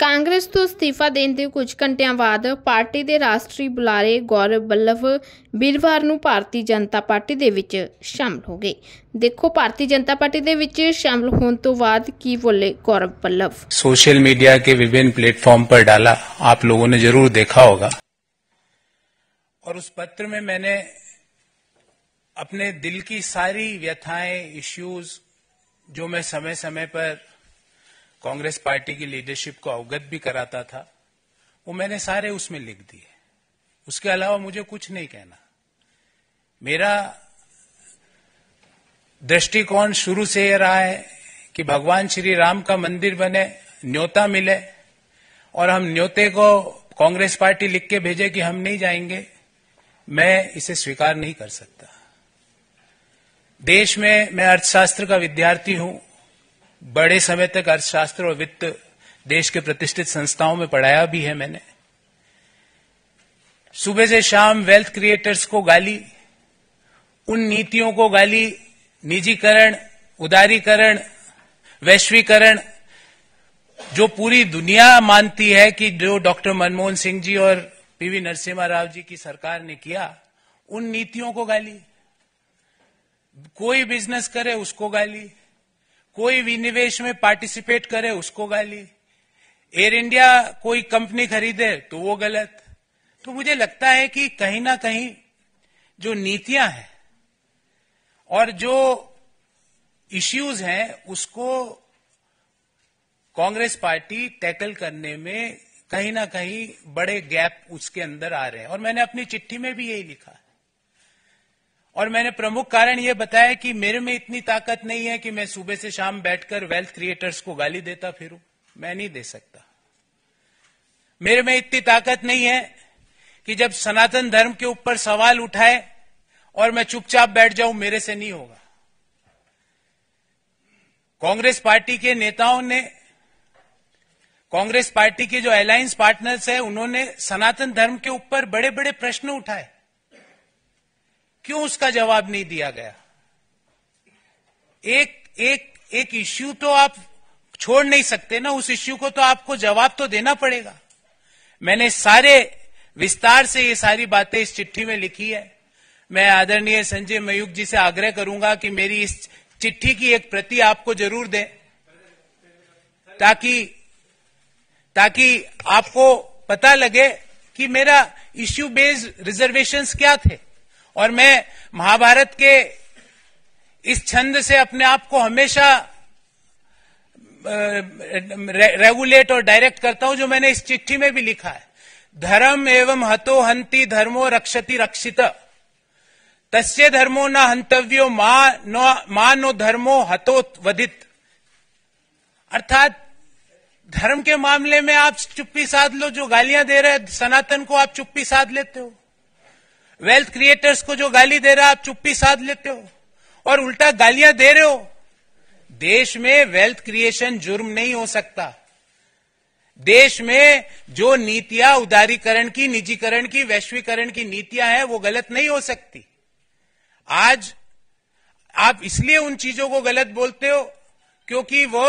कांग्रेस तो इस्तीफा देने ਦੇ कुछ घंटिया बाद पार्टी के राष्ट्रीय बुलाए गौरव बल्लभ ਵੀਰਵਾਰ को भारतीय जनता पार्टी के शामिल हो गए देखो भारतीय जनता पार्टी के शामिल होने तो बाद की बोले गौरव बल्लभ सोशल मीडिया के विभिन्न प्लेटफॉर्म पर डाला आप लोगों ने जरूर देखा होगा और उस पत्र में मैंने अपने दिल की सारी व्यथाएं इश्यूज जो मैं समय समय पर कांग्रेस पार्टी की लीडरशिप को अवगत भी कराता था वो मैंने सारे उसमें लिख दिए उसके अलावा मुझे कुछ नहीं कहना मेरा दृष्टिकोण शुरू से यह रहा है कि भगवान श्री राम का मंदिर बने न्योता मिले और हम न्योते को कांग्रेस पार्टी लिख के भेजे कि हम नहीं जाएंगे मैं इसे स्वीकार नहीं कर सकता देश में मैं अर्थशास्त्र का विद्यार्थी हूं बड़े समय तक अर्थशास्त्र और वित्त देश के प्रतिष्ठित संस्थाओं में पढ़ाया भी है मैंने सुबह से शाम वेल्थ क्रिएटर्स को गाली उन नीतियों को गाली निजीकरण उदारीकरण वैश्वीकरण जो पूरी दुनिया मानती है कि जो डॉक्टर मनमोहन सिंह जी और पीवी नरसिम्हा राव जी की सरकार ने किया उन नीतियों को गाली कोई बिजनेस करे उसको गाली कोई विनिवेश में पार्टिसिपेट करे उसको गाली एयर इंडिया कोई कंपनी खरीदे तो वो गलत तो मुझे लगता है कि कहीं ना कहीं जो नीतियां हैं और जो इश्यूज हैं उसको कांग्रेस पार्टी टैकल करने में कहीं ना कहीं बड़े गैप उसके अंदर आ रहे हैं और मैंने अपनी चिट्ठी में भी यही लिखा और मैंने प्रमुख कारण यह बताया कि मेरे में इतनी ताकत नहीं है कि मैं सुबह से शाम बैठकर वेल्थ क्रिएटर्स को गाली देता फिर मैं नहीं दे सकता मेरे में इतनी ताकत नहीं है कि जब सनातन धर्म के ऊपर सवाल उठाए और मैं चुपचाप बैठ जाऊं मेरे से नहीं होगा कांग्रेस पार्टी के नेताओं ने कांग्रेस पार्टी के जो अलायंस पार्टनर्स हैं उन्होंने सनातन धर्म के ऊपर बड़े बड़े प्रश्न उठाए क्यों उसका जवाब नहीं दिया गया एक एक एक इश्यू तो आप छोड़ नहीं सकते ना उस इश्यू को तो आपको जवाब तो देना पड़ेगा मैंने सारे विस्तार से ये सारी बातें इस चिट्ठी में लिखी है मैं आदरणीय संजय मयूख जी से आग्रह करूंगा कि मेरी इस चिट्ठी की एक प्रति आपको जरूर दें ताकि ताकि आपको पता लगे कि मेरा इश्यू बेस्ड रिजर्वेशंस क्या थे और मैं महाभारत के इस छंद से अपने आप को हमेशा रेगुलेट और डायरेक्ट करता हूं जो मैंने इस चिट्ठी में भी लिखा है धर्म एवं हतो हंति धर्मो रक्षति रक्षित तस्य धर्मो न हंतव्यो मां नो मां नो धर्मो हतो वधित अर्थात धर्म के मामले में आप चुप्पी साध लो जो गालियां दे रहे सनातन को आप चुप्पी साध लेते हो वेल्थ क्रिएटर्स को जो गाली दे रहा आप चुप्पी साध लेते हो और उल्टा गालियां दे रहे हो देश में वेल्थ क्रिएशन जुर्म नहीं हो सकता देश में जो नीतियां उदारीकरण की निजीकरण की वैश्वीकरण की नीतियां हैं वो गलत नहीं हो सकती आज आप इसलिए उन चीजों को गलत बोलते हो क्योंकि वो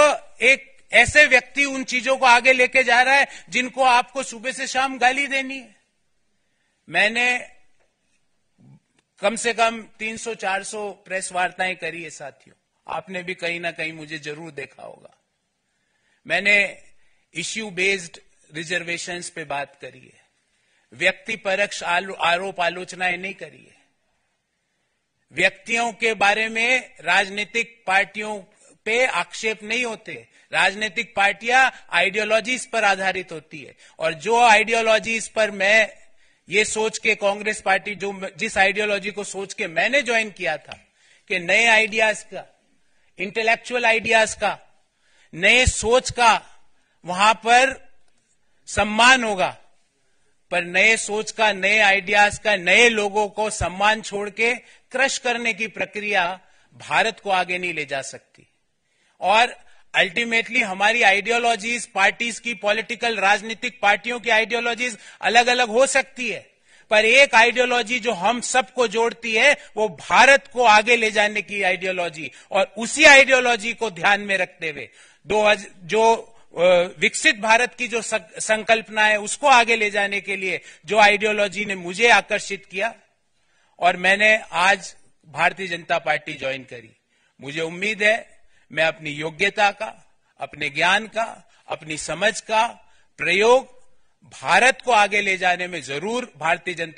एक ऐसे व्यक्ति उन चीजों को आगे लेके जा रहा है जिनको आपको सुबह से शाम गाली देनी है मैंने कम से कम 300-400 प्रेस वार्ताएं करी है साथियों आपने भी कहीं ना कहीं मुझे जरूर देखा होगा मैंने इश्यू बेस्ड रिजर्वेशन पे बात करी है व्यक्ति परक्ष आरोप आलोचनाएं नहीं करी है व्यक्तियों के बारे में राजनीतिक पार्टियों पे आक्षेप नहीं होते राजनीतिक पार्टियां आइडियोलॉजीज पर आधारित होती है और जो आइडियोलॉजीज पर मैं ये सोच के कांग्रेस पार्टी जो जिस आइडियोलॉजी को सोच के मैंने ज्वाइन किया था कि नए आइडियाज का इंटेलेक्चुअल आइडियाज का नए सोच का वहां पर सम्मान होगा पर नए सोच का नए आइडियाज का नए लोगों को सम्मान छोड़ के क्रश करने की प्रक्रिया भारत को आगे नहीं ले जा सकती और अल्टीमेटली हमारी आइडियोलॉजीज पार्टीज की पॉलिटिकल राजनीतिक पार्टियों की आइडियोलॉजीज अलग अलग हो सकती है पर एक आइडियोलॉजी जो हम सबको जोड़ती है वो भारत को आगे ले जाने की आइडियोलॉजी और उसी आइडियोलॉजी को ध्यान में रखते हुए दो जो विकसित भारत की जो संकल्पना है उसको आगे ले जाने के लिए जो आइडियोलॉजी ने मुझे आकर्षित किया और मैंने आज भारतीय जनता पार्टी ज्वाइन करी मुझे उम्मीद है मैं अपनी योग्यता का अपने ज्ञान का अपनी समझ का प्रयोग भारत को आगे ले जाने में जरूर भारतीय जनता